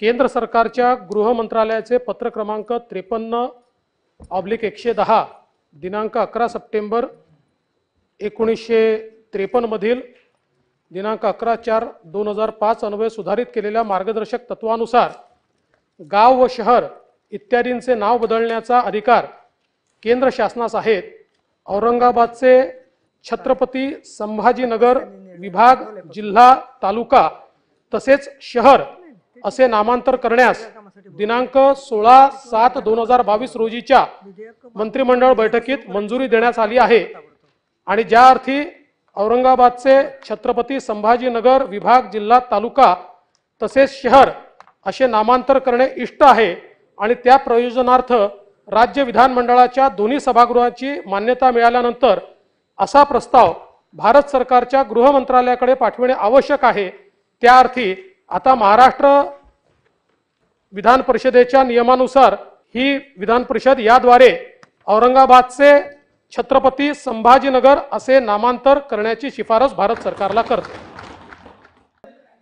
केंद्र सरकारच्या गृह मंत्रालयाचे पत्र क्रमांक त्रेपन्न ऑब्लिक एकशे दहा दिनांक अकरा सप्टेंबर एकोणीसशे त्रेपन्नमधील दिनांक अकरा चार दोन हजार पाच अन्वय सुधारित केलेल्या मार्गदर्शक तत्वानुसार गाव व शहर इत्यादींचे नाव बदलण्याचा अधिकार केंद्र शासनास आहेत औरंगाबादचे छत्रपती संभाजीनगर विभाग जिल्हा तालुका तसेच शहर असे नामांतर करण्यास दिनांक सोळा सात दोन हजार बावीस रोजीच्या मंत्रिमंडळ बैठकीत मंजुरी देण्यात आली आहे आणि ज्या अर्थी औरंगाबादचे छत्रपती संभाजीनगर विभाग जिल्हा तालुका तसेच शहर असे नामांतर करणे इष्ट आहे आणि त्या प्रयोजनार्थ राज्य विधानमंडळाच्या दोन्ही सभागृहाची मान्यता मिळाल्यानंतर असा प्रस्ताव भारत सरकारच्या गृह मंत्रालयाकडे पाठविणे आवश्यक आहे त्या अर्थी आता महाराष्ट्र विधान परिषदेच्या नियमानुसार ही विधान परिषद याद्वारे औरंगाबादचे छत्रपती संभाजीनगर असे नामांतर करण्याची शिफारस भारत सरकारला करते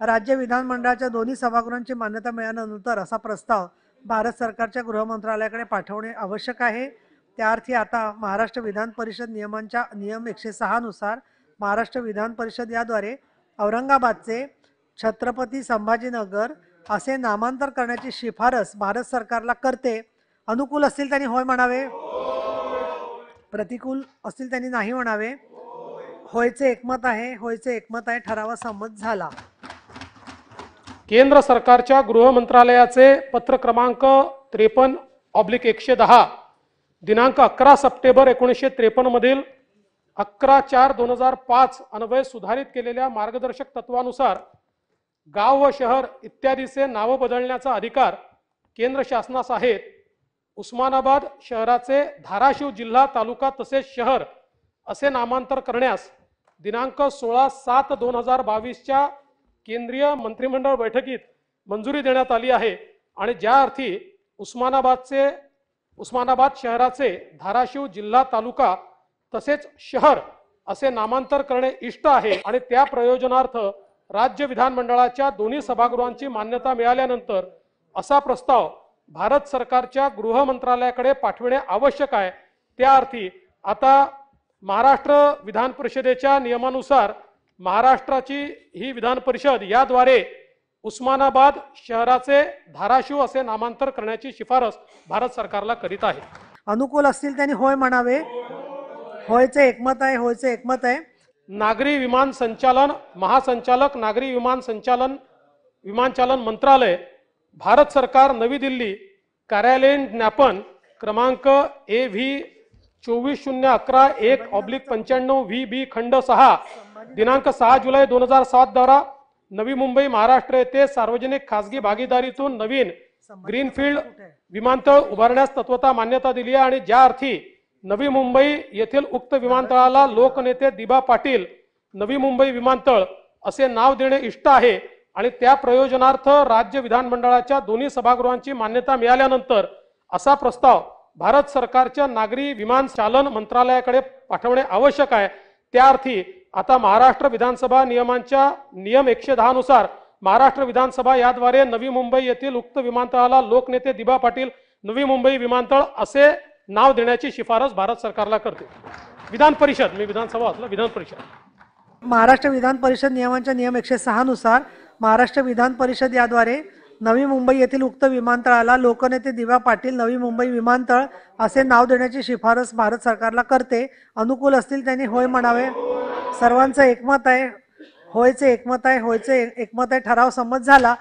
राज्य विधानमंडळाच्या दोन्ही सभागृहांची मान्यता मिळाल्यानंतर असा प्रस्ताव भारत सरकारच्या गृहमंत्रालयाकडे पाठवणे आवश्यक आहे त्याअर्थी आता महाराष्ट्र विधान परिषद नियमांच्या नियम एकशे सहानुसार महाराष्ट्र विधान परिषद याद्वारे औरंगाबादचे छत्रपती संभाजीनगर असे नामांतर करण्याची शिफारस भारत सरकारला करते अनुकूल असतील त्यांनी होय म्हणावे प्रतिकूल असतील त्यांनी नाही म्हणावे होयचे एकमत आहे होयचे एकमत आहे ठरावा संमत झाला केंद्र सरकारच्या गृह मंत्रालयाचे पत्र क्रमांक त्रेपन्न ऑब्लिक एकशे दहा दिनांक अकरा सप्टेंबर एकोणीसशे त्रेपन्न मधील अकरा चार दोन हजार पाच अन्वय सुधारित केलेल्या मार्गदर्शक तत्वानुसार गाव व शहर इत्यादीचे नावं बदलण्याचा अधिकार केंद्र शासनास आहेत उस्मानाबाद शहराचे धाराशिव जिल्हा तालुका तसेच शहर असे नामांतर करण्यास दिनांक सोळा सात दोन हजार बावीसच्या केंद्रीय मंत्रिमंडळ बैठकीत मंजुरी देण्यात आली आहे आणि ज्या अर्थी उस्मानाबादचे उस्मानाबाद शहराचे धाराशिव जिल्हा तालुका तसेच शहर असे नामांतर करणे इष्ट आहे आणि त्या प्रयोजनार्थ राज्य विधानमंडळाच्या दोन्ही सभागृहांची मान्यता मिळाल्यानंतर असा प्रस्ताव भारत सरकारच्या गृह मंत्रालयाकडे पाठविणे आवश्यक आहे त्या अर्थी आता महाराष्ट्र विधान परिषदेच्या नियमानुसार महाराष्ट्राची ही विधान परिषद याद्वारे उस्मानाबाद शहराचे धाराशिव असे नामांतर करण्याची शिफारस भारत सरकारला करीत आहे अनुकूल असतील त्यांनी होय म्हणावे होयचे एकमत आहे होयचे एकमत आहे नागरी विमान संचालन महासंचालक नागरी विमान संचालन विमानचालन मंत्रालय भारत सरकार नवी दिल्ली कार्यालयीन ज्ञापन क्रमांक ए व्ही चोवीस शून्य अकरा एक ऑब्लिक पंच्याण्णव व्ही बी खंड सहा दिनांक सहा जुलै दोन हजार सात द्वारा नवी मुंबई महाराष्ट्र येथे सार्वजनिक खासगी भागीदारीतून नवीन ग्रीनफील्ड विमानतळ उभारण्यास तत्वता मान्यता दिली आहे आणि ज्या अर्थी नवी मुंबई येथील उक्त विमानतळाला लोकनेते दिबा पाटील नवी मुंबई विमानतळ असे नाव देणे इष्ट आहे आणि त्या प्रयोजनार्थ राज्य विधानमंडळाच्या दोन्ही सभागृहांची मान्यता मिळाल्यानंतर असा प्रस्ताव भारत सरकारच्या नागरी विमान चालन मंत्रालयाकडे पाठवणे आवश्यक आहे त्या अर्थी आता महाराष्ट्र विधानसभा नियमांच्या नियम एकशे दहा नुसार महाराष्ट्र विधानसभा याद्वारे नवी मुंबई येथील उक्त विमानतळाला लोकनेते दिबा पाटील नवी मुंबई विमानतळ असे नाव देण्याची शिफारस भारत सरकारला करते विधान परिषद मी विधानसभा असलं विधान परिषद महाराष्ट्र विधान परिषद नियमांच्या नियम एकशे सहा नुसार महाराष्ट्र विधान परिषद याद्वारे नवी मुंबई येथील उक्त विमानतळाला लोकनेते दिव्या पाटील नवी मुंबई विमानतळ असे नाव देण्याची शिफारस भारत सरकारला करते अनुकूल असतील त्यांनी होय म्हणावे सर्वांचं एकमत आहे होयचे एकमत आहे होयचे एकमत आहे ठराव समज झाला